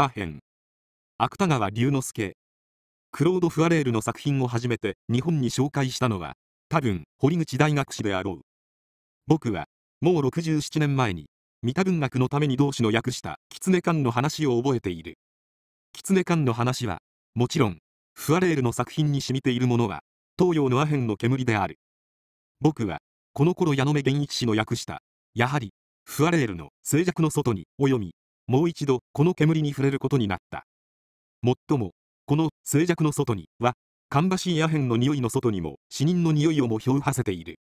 アヘン芥川龍之介クロード・フアレールの作品を初めて日本に紹介したのは多分堀口大学士であろう僕はもう67年前に三田文学のために同志の訳した狐館の話を覚えている狐館の話はもちろんフアレールの作品に染みているものは東洋のアヘンの煙である僕はこの頃矢野目源一氏の訳したやはりフアレールの静寂の外にお読みもう一度この煙に触れることになったもっともこの静寂の外にはかんばしいアヘンの匂いの外にも死人の匂いをも漂はせている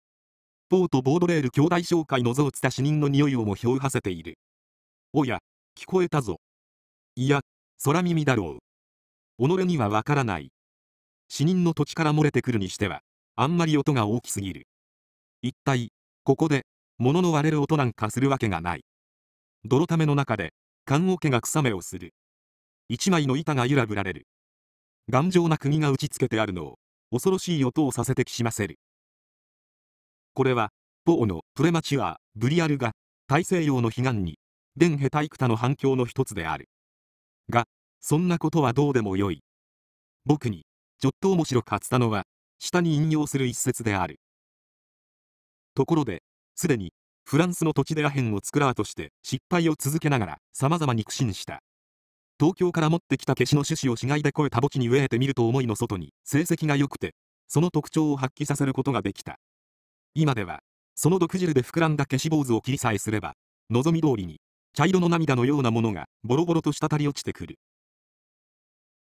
ポートボードレール兄弟紹介の像をつた死人の匂いをも漂はせているおや聞こえたぞいや空耳だろう己にはわからない死人の土地から漏れてくるにしてはあんまり音が大きすぎる一体ここで物の割れる音なんかするわけがない泥ための中で棺桶が草目をする一枚の板が揺らぶられる頑丈な釘が打ちつけてあるのを恐ろしい音をさせてきしませるこれはポーのプレマチュアブリアルが大西洋の彼岸にンヘタイクタの反響の一つであるがそんなことはどうでもよい僕にちょっと面白かったのは下に引用する一節であるところですでにフランスの土地でアヘンを作らーとして失敗を続けながら様々に苦心した。東京から持ってきた消しの種子を死骸で越えた墓地に植えてみると思いの外に成績が良くて、その特徴を発揮させることができた。今では、その毒汁で膨らんだ消し坊主を切りさえすれば、望み通りに、茶色の涙のようなものがボロボロと滴り落ちてくる。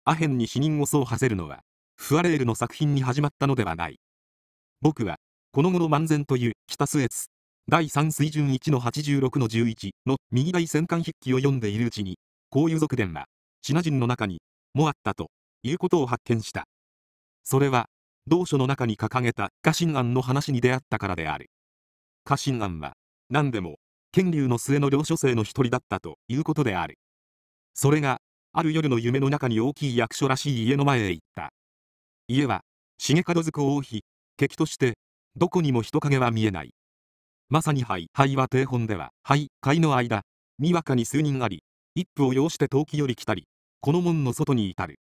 アヘンに死人をそうはせるのは、フアレールの作品に始まったのではない。僕は、この頃漫然という北スエツ、第3水準1の86の11の右大戦艦筆記を読んでいるうちに、こういう族伝は、シナ人の中にもあったということを発見した。それは、同書の中に掲げた家臣案の話に出会ったからである。家臣案は、何でも、権竜の末の領書生の一人だったということである。それが、ある夜の夢の中に大きい役所らしい家の前へ行った。家は、重門塚王妃、敵として、どこにも人影は見えない。まさに肺肺は定本では肺肺の間にわかに数人あり一夫を要して陶器より来たりこの門の外に至る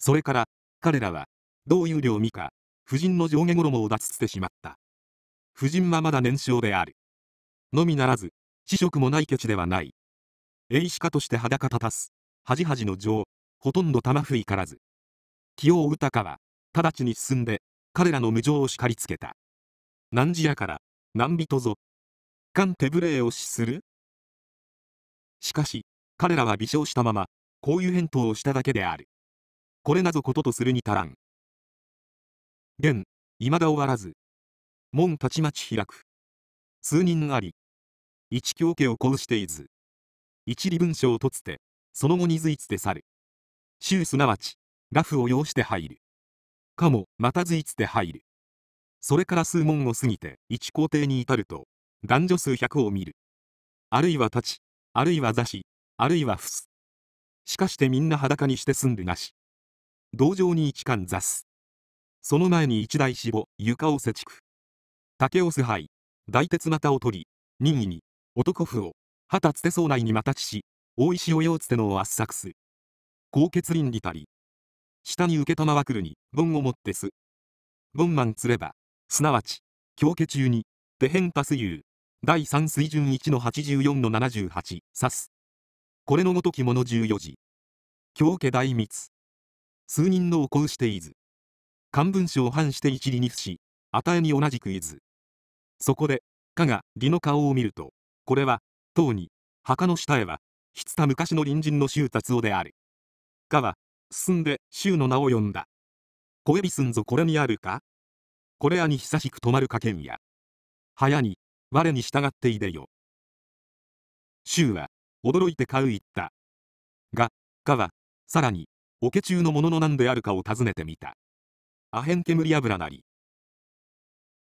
それから彼らはどういう領味か夫人の上下衣を脱してしまった夫人はまだ年少であるのみならず死職もないケチではない栄子家として裸立たすはじの情、ほとんど玉不いからず清尾豊は直ちに進んで彼らの無情を叱りつけた何時やから何人ぞ、かん手ぶれを死するしかし、彼らは微笑したまま、こういう返答をしただけである。これなぞこととするに足らん。現、いまだ終わらず。門たちまち開く。数人あり。一教家をこうしていず。一理文書をとつて、その後に随いつて去る。衆すなわち、ラフを要して入る。かも、また随いつて入る。それから数門を過ぎて1工程に至ると、男女数100を見る。あるいは立ち、あるいは座し、あるいは伏す。しかしてみんな裸にして住んでなし。道場に一貫座す。その前に一台死亡、床をせちく。竹を支配、大鉄股を取り、任意に、男婦を、旗つてそう内にまたちし、大石をようつてのを圧搾す。高血倫理たり。下に受けたまわくるに、盆を持ってす。盆満つれば、すなわち、京家中に、手ヘ多数有、第三水準一の八十四の七十八、指す。これのごときもの十四時。京家大密。数人のをこうしていず。漢文書を反して一理に付し、与えに同じくいず。そこで、かが、義の顔を見ると、これは、当に、墓の下へは、ひつた昔の隣人の周達夫である。かは、進んで、周の名を呼んだ。小エビスぞこれにあるかこれらに久しく止まるかけんや。早に、我に従っていでよ。周は、驚いて買う言った。が、かは、さらに、オケ中のものの何であるかを尋ねてみた。アヘン煙油なり。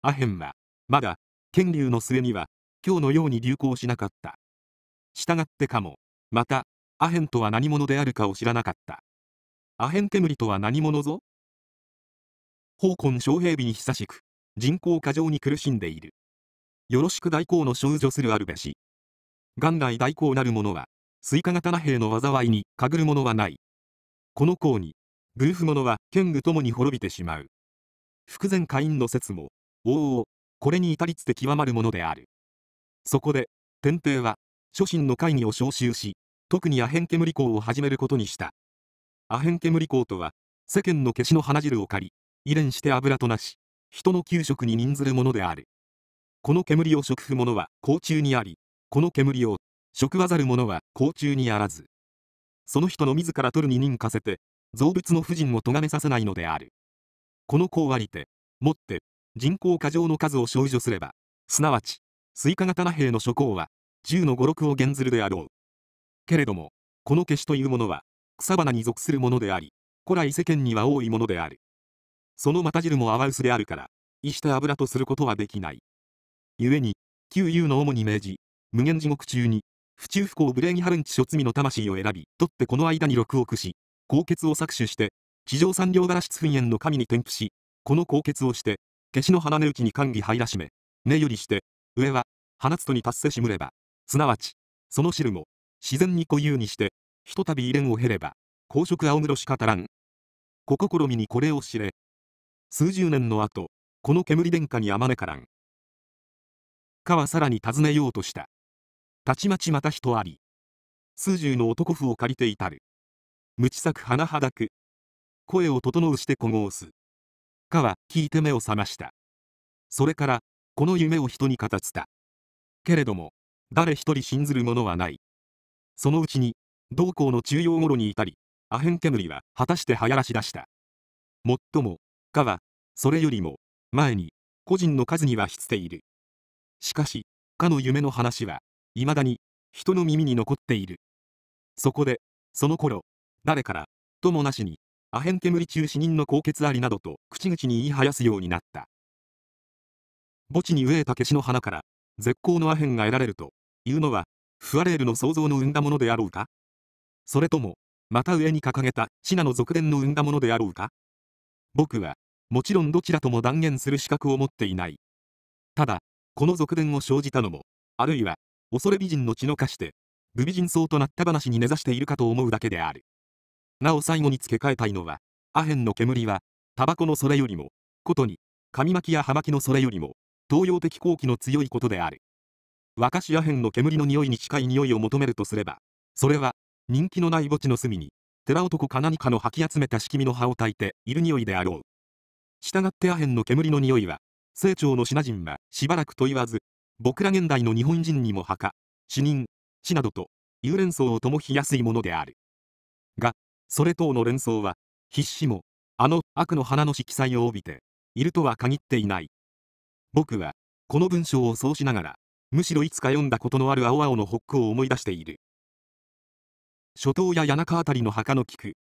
アヘンは、まだ、剣流の末には、今日のように流行しなかった。従ってかも、また、アヘンとは何者であるかを知らなかった。アヘン煙とは何者ぞ香港将兵日に久しく、人口過剰に苦しんでいる。よろしく代行の少女するあるべし。元来代行なる者は、スイカ型な兵の災いにかぐる者はない。この項に、ルフ者は剣具ともに滅びてしまう。福前会員の説も、おお、これに至りつて極まるものである。そこで、天帝は、諸神の会議を召集し、特にアヘン煙港を始めることにした。アヘン煙港とは、世間の消しの花汁を借り、遺伝して油となし、人の給食に任ずるものである。この煙を食不者は甲虫にあり、この煙を食わざる者は甲虫にあらず。その人の自ら取るに任かせて、造物の婦人を咎めさせないのである。この子をありて、もって、人口過剰の数を少女すれば、すなわち、スイカ型な兵の諸行は、10の五六を減ずるであろう。けれども、この消しというものは、草花に属するものであり、古来世間には多いものである。その股汁もウ薄であるから、意した油とすることはできない。故に、旧友の主に命じ、無限地獄中に、不中不幸レーニハルンチ諸罪の魂を選び、取ってこの間に六億し、高血を搾取して、地上産業ガラシ噴煙の神に添付し、この高血をして、消しの花根ちに歓喜入らしめ、根よりして、上は、放つとに達せしむれば、すなわち、その汁も、自然に固有にして、ひとたび遺伝を経れば、公職青室しかたらん。小試みにこれを知れ、数十年の後、この煙殿下にあまねからん。かはさらに尋ねようとした。たちまちまた人あり。数十の男婦を借りていたる。無知作甚はだく。声を整うしてこごす。かは聞いて目を覚ました。それから、この夢を人に語った。けれども、誰一人信ずるものはない。そのうちに、同校の中央頃にいたり、アヘン煙は果たして流行らしだした。もっとも、がは、それよりも、前に、個人の数には必ている。しかし、かの夢の話は、未だに、人の耳に残っている。そこで、その頃、誰から、ともなしに、アヘン煙中死人の高血ありなどと口々に言い生やすようになった。墓地に植えたケシの花から、絶好のアヘンが得られると、いうのは、フアレールの創造の生んだものであろうかそれとも、また上に掲げたシナの俗伝の生んだものであろうか僕はもちろんどちらとも断言する資格を持っていないただこの俗伝を生じたのもあるいは恐れ美人の血の化して武美人層となった話に根ざしているかと思うだけであるなお最後に付け替えたいのはアヘンの煙はタバコのそれよりもことに紙巻きや葉巻のそれよりも東洋的好奇の強いことである若しアヘンの煙の匂いに近い匂いを求めるとすればそれは人気のない墓地の隅に寺男か何かの吐き集めた敷き身の葉を焚いている匂いであろう。従ってアヘンの煙の匂いは、清張の品人はしばらくと言わず、僕ら現代の日本人にも墓、死人、死などと、幽連想をともひやすいものである。が、それ等の連想は、必死も、あの悪の花の色彩を帯びて、いるとは限っていない。僕は、この文章をそうしながら、むしろいつか読んだことのある青々の北光を思い出している。初頭や谷中辺りの墓の菊